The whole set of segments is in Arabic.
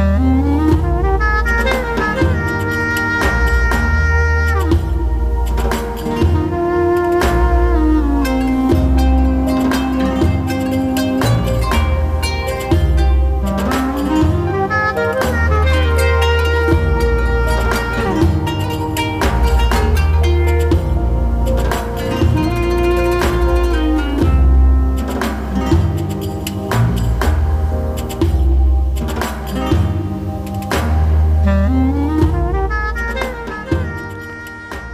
Música uhum.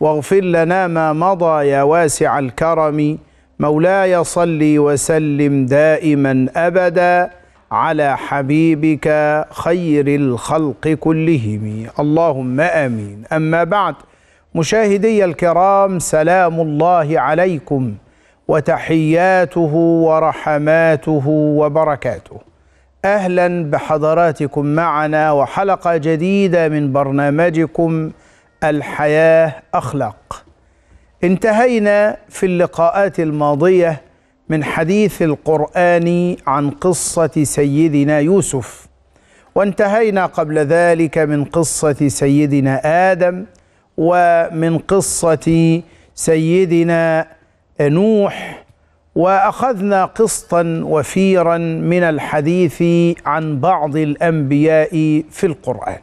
واغفر لنا ما مضى يا واسع الكرم مولاي صل وسلم دائما أبدا على حبيبك خير الخلق كلهم اللهم آمين أما بعد مشاهدي الكرام سلام الله عليكم وتحياته ورحماته وبركاته أهلا بحضراتكم معنا وحلقة جديدة من برنامجكم الحياه اخلاق انتهينا في اللقاءات الماضيه من حديث القران عن قصه سيدنا يوسف وانتهينا قبل ذلك من قصه سيدنا ادم ومن قصه سيدنا نوح واخذنا قسطا وفيرا من الحديث عن بعض الانبياء في القران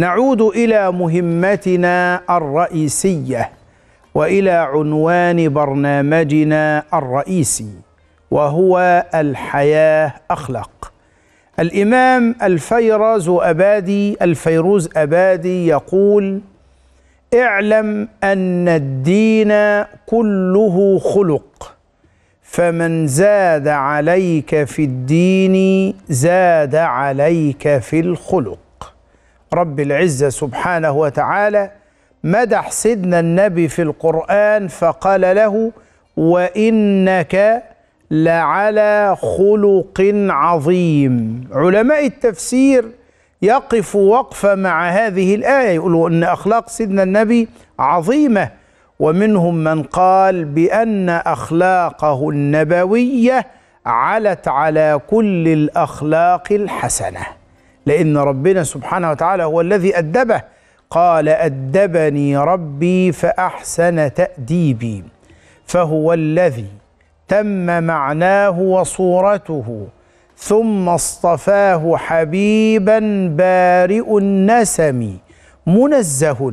نعود إلى مهمتنا الرئيسية وإلى عنوان برنامجنا الرئيسي وهو الحياة أخلاق الإمام الفيرز أبادي الفيروز أبادي يقول اعلم أن الدين كله خلق فمن زاد عليك في الدين زاد عليك في الخلق رب العزة سبحانه وتعالى مدح سيدنا النبي في القرآن فقال له وإنك لعلى خلق عظيم علماء التفسير يقف وقفة مع هذه الآية يقولوا أن أخلاق سيدنا النبي عظيمة ومنهم من قال بأن أخلاقه النبوية علت على كل الأخلاق الحسنة لأن ربنا سبحانه وتعالى هو الذي أدبه قال أدبني ربي فأحسن تأديبي فهو الذي تم معناه وصورته ثم اصطفاه حبيبا بارئ النسم منزه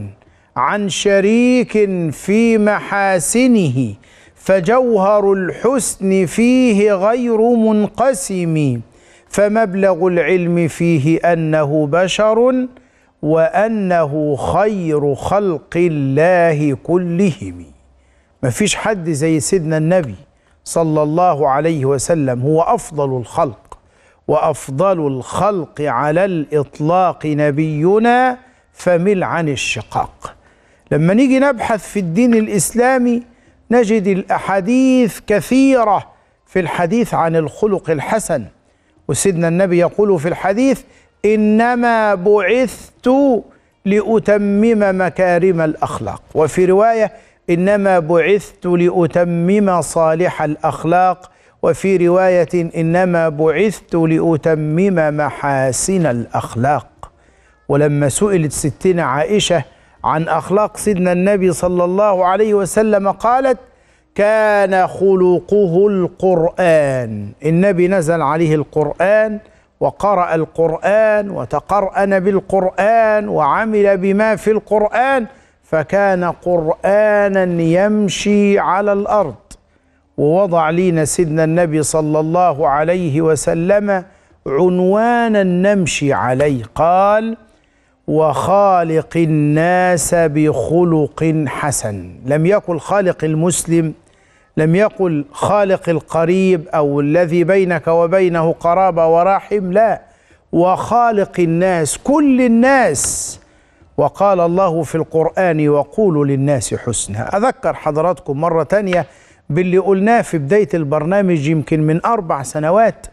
عن شريك في محاسنه فجوهر الحسن فيه غير منقسم فمبلغ العلم فيه انه بشر وانه خير خلق الله كلهم ما فيش حد زي سيدنا النبي صلى الله عليه وسلم هو افضل الخلق وافضل الخلق على الاطلاق نبينا فمل عن الشقاق لما نيجي نبحث في الدين الاسلامي نجد الاحاديث كثيره في الحديث عن الخلق الحسن وسيدنا النبي يقول في الحديث إنما بعثت لأتمم مكارم الأخلاق وفي رواية إنما بعثت لأتمم صالح الأخلاق وفي رواية إنما بعثت لأتمم محاسن الأخلاق ولما سئلت ستنا عائشة عن أخلاق سيدنا النبي صلى الله عليه وسلم قالت كان خلقه القرآن النبي نزل عليه القرآن وقرأ القرآن وتقرأن بالقرآن وعمل بما في القرآن فكان قرآنا يمشي على الأرض ووضع لينا سيدنا النبي صلى الله عليه وسلم عنوانا نمشي عليه قال وخالق الناس بخلق حسن لم يقل خالق المسلم لم يقل خالق القريب او الذي بينك وبينه قرابه ورحم لا وخالق الناس كل الناس وقال الله في القران وقولوا للناس حسنا اذكر حضراتكم مره تانيه باللي قلناه في بدايه البرنامج يمكن من اربع سنوات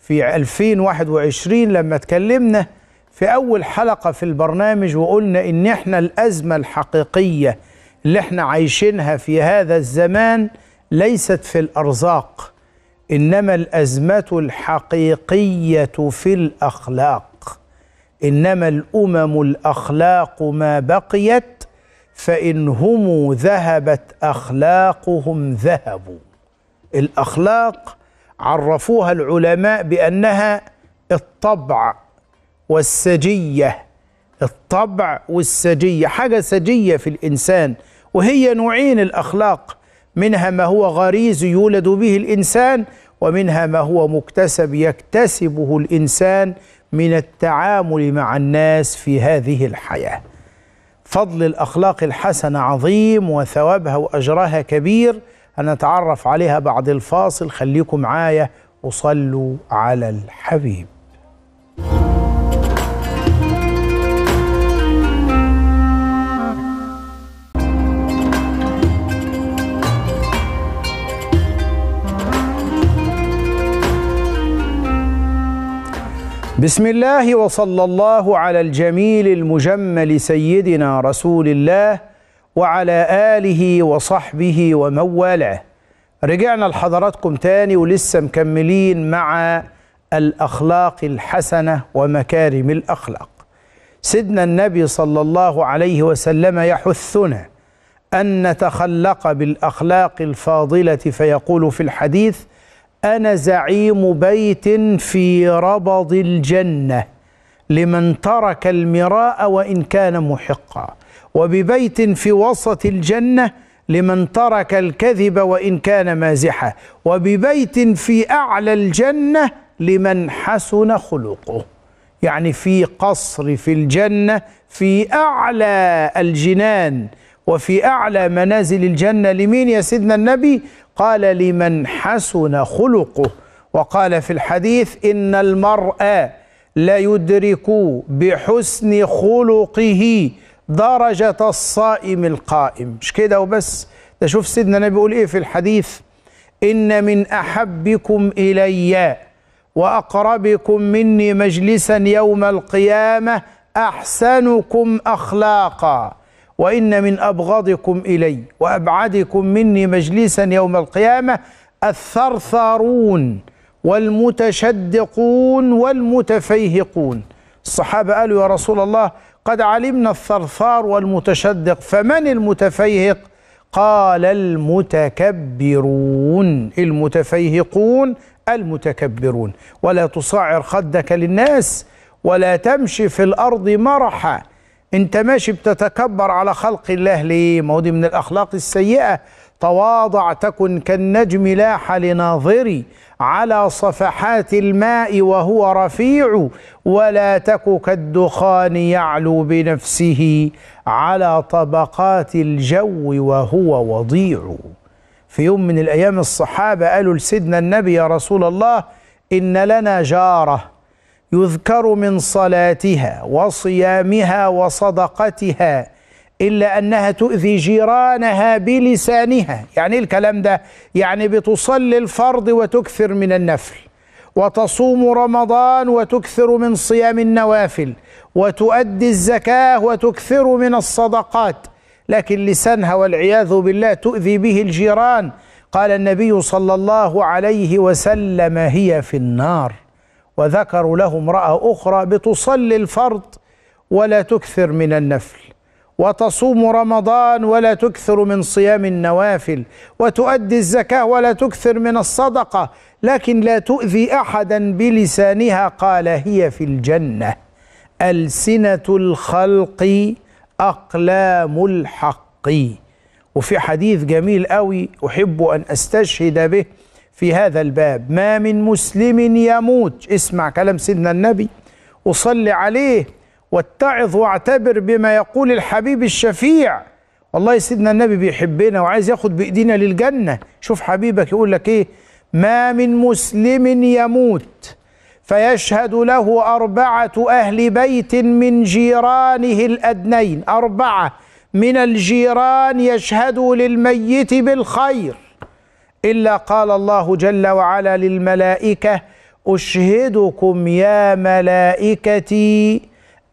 في 2021 لما اتكلمنا في اول حلقه في البرنامج وقلنا ان احنا الازمه الحقيقيه اللي احنا عايشينها في هذا الزمان ليست في الارزاق انما الازمه الحقيقيه في الاخلاق انما الامم الاخلاق ما بقيت فان هم ذهبت اخلاقهم ذهبوا الاخلاق عرفوها العلماء بانها الطبع والسجيه الطبع والسجيه حاجه سجيه في الانسان وهي نوعين الاخلاق منها ما هو غريزي يولد به الانسان ومنها ما هو مكتسب يكتسبه الانسان من التعامل مع الناس في هذه الحياه فضل الاخلاق الحسنه عظيم وثوابها واجرها كبير هنتعرف عليها بعد الفاصل خليكم معايا وصلوا على الحبيب بسم الله وصلى الله على الجميل المجمل سيدنا رسول الله وعلى آله وصحبه ومن والاه رجعنا لحضراتكم تاني ولسه مكملين مع الأخلاق الحسنة ومكارم الأخلاق سيدنا النبي صلى الله عليه وسلم يحثنا أن نتخلق بالأخلاق الفاضلة فيقول في الحديث أنا زعيم بيت في ربض الجنة لمن ترك المراء وإن كان محقا وببيت في وسط الجنة لمن ترك الكذب وإن كان مازحا وببيت في أعلى الجنة لمن حسن خلقه يعني في قصر في الجنة في أعلى الجنان وفي أعلى منازل الجنة لمين يا سيدنا النبي قال لمن حسن خلقه وقال في الحديث إن المرأة لا يدرك بحسن خلقه درجة الصائم القائم مش كده وبس ده شوف سيدنا النبي بيقول إيه في الحديث إن من أحبكم إليّ واقربكم مني مجلسا يوم القيامه احسنكم اخلاقا وإن من أبغضكم إلي وأبعدكم مني مجلسا يوم القيامة الثرثارون والمتشدقون والمتفيهقون الصحابة قالوا يا رسول الله قد علمنا الثرثار والمتشدق فمن المتفيهق قال المتكبرون المتفيهقون المتكبرون ولا تصعر خدك للناس ولا تمشي في الأرض مرحا انت ماشي بتتكبر على خلق الله ليه ما هو دي من الاخلاق السيئه تواضع تكن كالنجم لاح لناظري على صفحات الماء وهو رفيع ولا تك كالدخان يعلو بنفسه على طبقات الجو وهو وضيع في يوم من الايام الصحابه قالوا لسيدنا النبي يا رسول الله ان لنا جاره يذكر من صلاتها وصيامها وصدقتها إلا أنها تؤذي جيرانها بلسانها يعني الكلام ده يعني بتصلي الفرض وتكثر من النفل وتصوم رمضان وتكثر من صيام النوافل وتؤدي الزكاة وتكثر من الصدقات لكن لسانها والعياذ بالله تؤذي به الجيران قال النبي صلى الله عليه وسلم هي في النار وذكروا له امرأة أخرى بتصلي الفرض ولا تكثر من النفل وتصوم رمضان ولا تكثر من صيام النوافل وتؤدي الزكاة ولا تكثر من الصدقة لكن لا تؤذي أحدا بلسانها قال هي في الجنة ألسنة الخلق أقلام الحق وفي حديث جميل قوي أحب أن أستشهد به في هذا الباب ما من مسلم يموت اسمع كلام سيدنا النبي وصلي عليه واتعظ واعتبر بما يقول الحبيب الشفيع والله سيدنا النبي بيحبنا وعايز ياخد بايدينا للجنه شوف حبيبك يقول لك ايه ما من مسلم يموت فيشهد له اربعه اهل بيت من جيرانه الادنين اربعه من الجيران يشهدوا للميت بالخير إلا قال الله جل وعلا للملائكة أشهدكم يا ملائكتي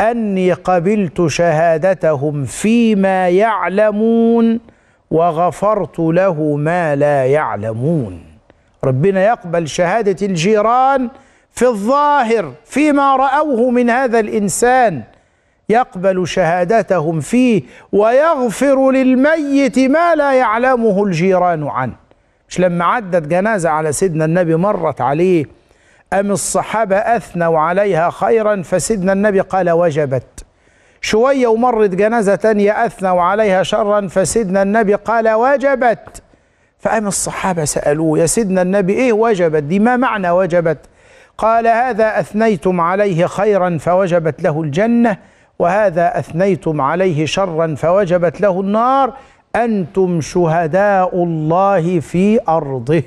أني قبلت شهادتهم فيما يعلمون وغفرت له ما لا يعلمون ربنا يقبل شهادة الجيران في الظاهر فيما رأوه من هذا الإنسان يقبل شهادتهم فيه ويغفر للميت ما لا يعلمه الجيران عنه مش لما عدت جنازة على سيدنا النبي مرت عليه أم الصحابة أثنوا عليها خيرا فسيدنا النبي قال وجبت شوية ومرت جنازة تانية أثنوا عليها شرا فسيدنا النبي قال وجبت فقام الصحابة سألوه يا سيدنا النبي إيه وجبت دي ما معنى وجبت قال هذا أثنيتم عليه خيرا فوجبت له الجنة وهذا أثنيتم عليه شرا فوجبت له النار أنتم شهداء الله في أرضه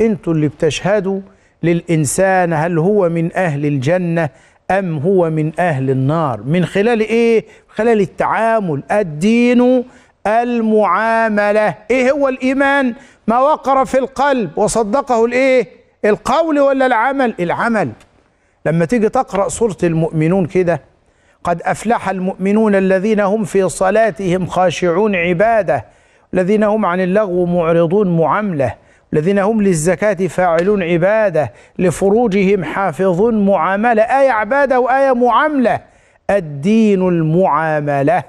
أنتم اللي بتشهدوا للإنسان هل هو من أهل الجنة أم هو من أهل النار من خلال إيه؟ خلال التعامل الدين المعاملة إيه هو الإيمان؟ ما وقر في القلب وصدقه الإيه؟ القول ولا العمل؟ العمل لما تيجي تقرأ سورة المؤمنون كده قد أفلح المؤمنون الذين هم في صلاتهم خاشعون عبادة الذين هم عن اللغو معرضون معاملة الذين هم للزكاة فاعلون عبادة لفروجهم حافظون معاملة آية عبادة وآية معاملة الدين المعاملة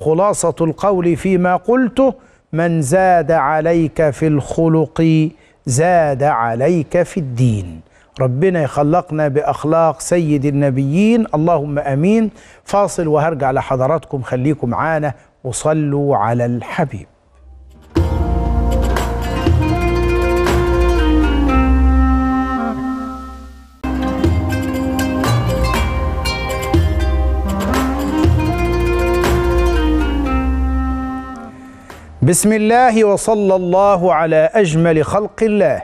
خلاصة القول فيما قلته من زاد عليك في الخلق زاد عليك في الدين ربنا يخلقنا بأخلاق سيد النبيين اللهم أمين فاصل وهرجع لحضراتكم خليكم معانا وصلوا على الحبيب بسم الله وصلى الله على أجمل خلق الله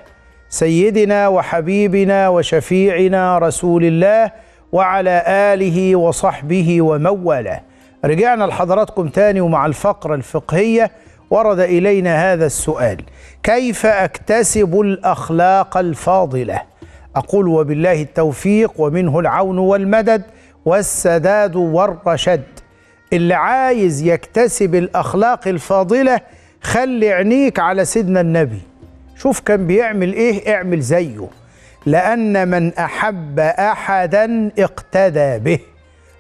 سيدنا وحبيبنا وشفيعنا رسول الله وعلى آله وصحبه وموله رجعنا لحضراتكم تاني ومع الفقرة الفقهية ورد إلينا هذا السؤال كيف أكتسب الأخلاق الفاضلة؟ أقول وبالله التوفيق ومنه العون والمدد والسداد والرشد اللي عايز يكتسب الأخلاق الفاضلة خلي عينيك على سيدنا النبي شوف كان بيعمل ايه اعمل زيه لأن من أحب أحدا اقتدى به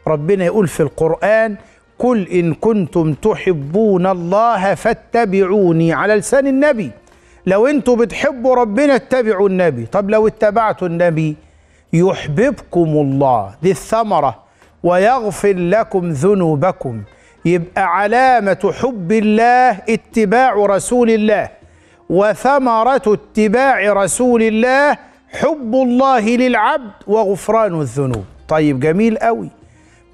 ربنا يقول في القرآن قل إن كنتم تحبون الله فاتبعوني على لسان النبي لو انتوا بتحبوا ربنا اتبعوا النبي طب لو اتبعتوا النبي يحببكم الله دي الثمرة ويغفر لكم ذنوبكم يبقى علامة حب الله اتباع رسول الله وثمرة اتباع رسول الله حب الله للعبد وغفران الذنوب طيب جميل قوي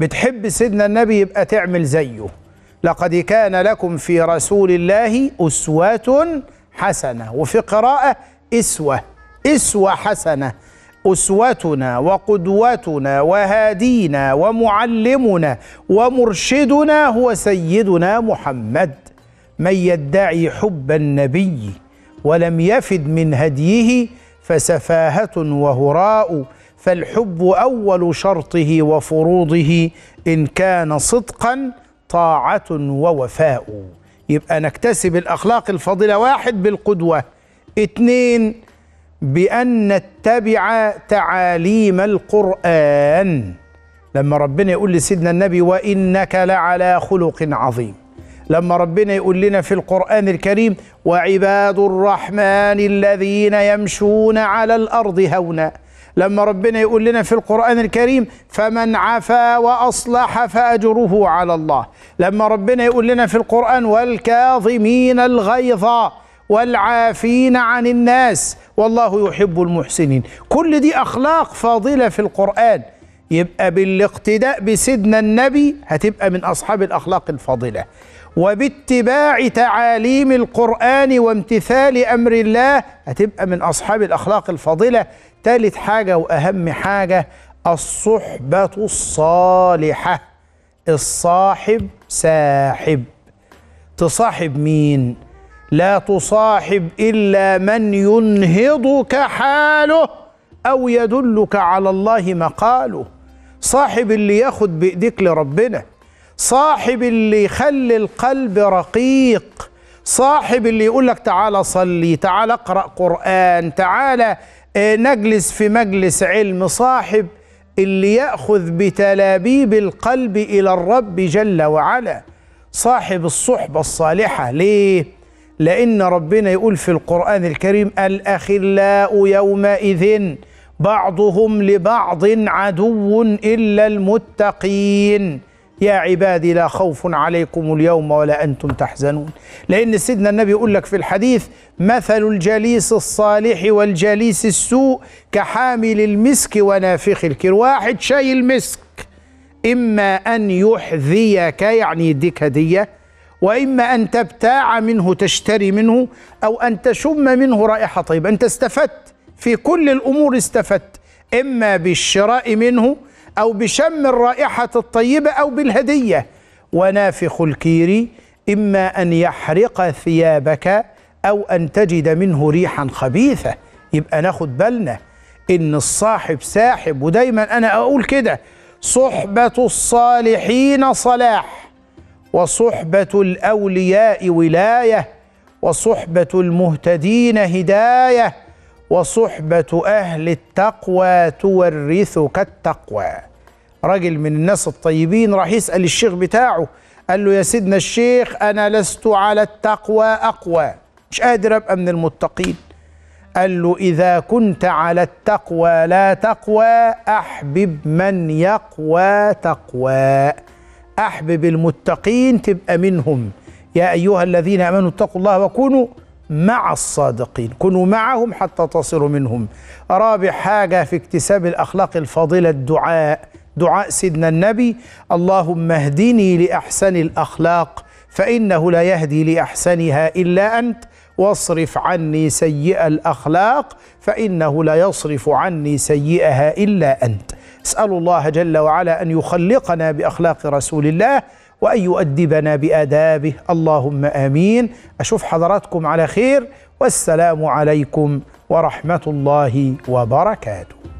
بتحب سيدنا النبي يبقى تعمل زيه لقد كان لكم في رسول الله أسوة حسنة وفي قراءة إسوة إسوة حسنة أسوتنا وقدوتنا وهادينا ومعلمنا ومرشدنا هو سيدنا محمد من يدعي حب النبي ولم يفد من هديه فسفاهة وهراء فالحب أول شرطه وفروضه إن كان صدقا طاعة ووفاء يبقى نكتسب الأخلاق الفاضلة واحد بالقدوة اثنين بأن نتبع تعاليم القرآن لما ربنا يقول لسيدنا النبي وإنك لعلى خلق عظيم لما ربنا يقول لنا في القرآن الكريم وعباد الرحمن الذين يمشون على الأرض هونا لما ربنا يقول لنا في القرآن الكريم فمن عفا وأصلح فأجره على الله لما ربنا يقول لنا في القرآن والكاظمين الغيظ والعافين عن الناس والله يحب المحسنين كل دي أخلاق فاضلة في القرآن يبقى بالاقتداء بسيدنا النبي هتبقى من أصحاب الأخلاق الفاضلة وباتباع تعاليم القرآن وامتثال أمر الله هتبقى من أصحاب الأخلاق الفاضلة ثالث حاجة وأهم حاجة الصحبة الصالحة الصاحب ساحب تصاحب مين؟ لا تصاحب إلا من ينهضك حاله أو يدلك على الله مقاله صاحب اللي ياخد بإيديك لربنا صاحب اللي يخلي القلب رقيق صاحب اللي يقول لك تعالى صلي تعالى اقرأ قرآن تعالى آه، نجلس في مجلس علم صاحب اللي يأخذ بتلابيب القلب إلى الرب جل وعلا صاحب الصحبة الصالحة ليه؟ لأن ربنا يقول في القرآن الكريم الأخلاء يومئذ بعضهم لبعض عدو إلا المتقين يا عبادي لا خوف عليكم اليوم ولا أنتم تحزنون لأن سيدنا النبي يقول لك في الحديث مثل الجليس الصالح والجليس السوء كحامل المسك ونافخ الكير واحد شايل مسك إما أن يحذيك يعني يديك هدية وإما أن تبتاع منه تشتري منه أو أن تشم منه رائحة طيبة أنت استفدت في كل الأمور استفدت إما بالشراء منه أو بشم الرائحة الطيبة أو بالهدية ونافخ الكير إما أن يحرق ثيابك أو أن تجد منه ريحا خبيثة يبقى ناخد بالنا إن الصاحب ساحب ودايما أنا أقول كده صحبة الصالحين صلاح وصحبة الأولياء ولاية وصحبة المهتدين هدايه وصحبة أهل التقوى تورثك التقوى راجل من الناس الطيبين راح يسأل الشيخ بتاعه قال له يا سيدنا الشيخ أنا لست على التقوى أقوى مش قادر أبقى من المتقين قال له إذا كنت على التقوى لا تقوى أحبب من يقوى تقوى أحبب المتقين تبقى منهم يا أيها الذين آمنوا اتقوا الله وكونوا مع الصادقين كونوا معهم حتى تصلوا منهم رابع حاجة في اكتساب الأخلاق الفاضلة الدعاء دعاء سيدنا النبي اللهم اهدني لأحسن الأخلاق فإنه لا يهدي لأحسنها إلا أنت واصرف عني سيئ الأخلاق فإنه لا يصرف عني سيئها إلا أنت اسأل الله جل وعلا أن يخلقنا بأخلاق رسول الله وأن يؤدبنا بآدابه اللهم آمين أشوف حضراتكم على خير والسلام عليكم ورحمة الله وبركاته